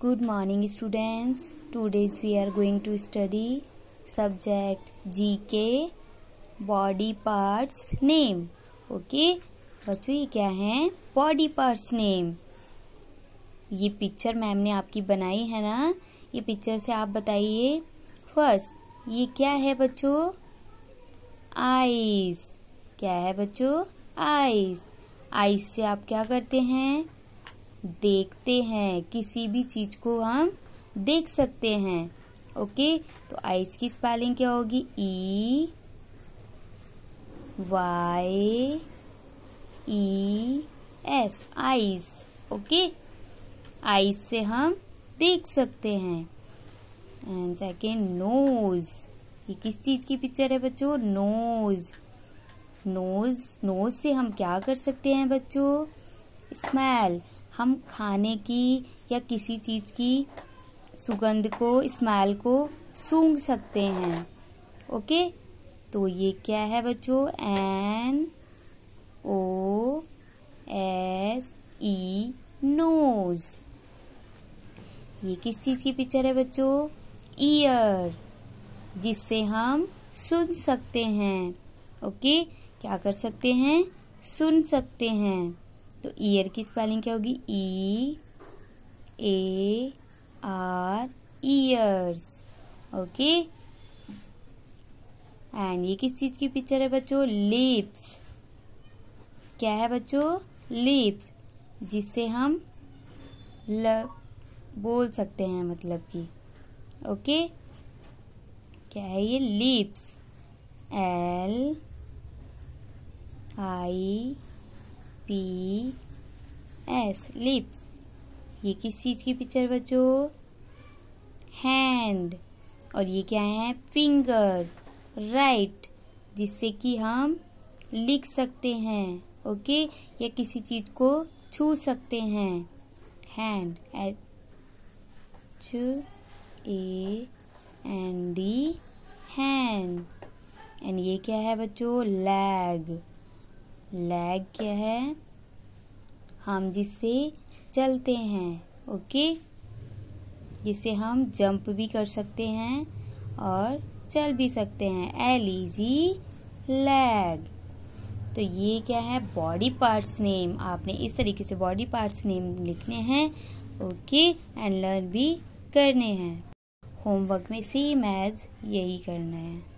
good students today we are going to study subject G K body parts name okay बच्चों ये क्या है body parts name ये picture ma'am ने आपकी बनाई है ना ये पिक्चर से आप बताइए फर्स्ट ये क्या है बच्चों आइस क्या है बच्चों आइस आइस से आप क्या करते हैं देखते हैं किसी भी चीज़ को हम देख सकते हैं ओके तो आइस की स्पेलिंग क्या होगी E Y E S eyes okay eyes से हम देख सकते हैं एंड सेकेंड नोज ये किस चीज़ की पिक्चर है बच्चों नोज नोज नोज से हम क्या कर सकते हैं बच्चों स्मेल हम खाने की या किसी चीज़ की सुगंध को स्मेल को सूंघ सकते हैं ओके तो ये क्या है बच्चों N O S E nose ये किस चीज़ की पिक्चर है बच्चों ईयर जिससे हम सुन सकते हैं ओके क्या कर सकते हैं सुन सकते हैं तो ईयर की स्पेलिंग क्या होगी E A R ears okay and ये किस चीज़ की पिक्चर है बच्चों लिप्स क्या है बच्चों लिप्स जिससे हम ल बोल सकते हैं मतलब कि ओके क्या है ये lips L I P S lips ये किस चीज़ की पिक्चर बच्चों हैंड और ये क्या है फिंगर्स राइट जिससे कि हम लिख सकते हैं ओके या किसी चीज़ को छू सकते हैं hand H A N D hand and ये क्या है बच्चों लैग लैग क्या है हम जिससे चलते हैं ओके जिसे हम जंप भी कर सकते हैं और चल भी सकते हैं एल ई जी लैग तो ये क्या है बॉडी पार्ट्स नेम आपने इस तरीके से बॉडी पार्ट्स नेम लिखने हैं ओके एंड लर्न भी करने हैं होमवर्क में सेम एज यही करना है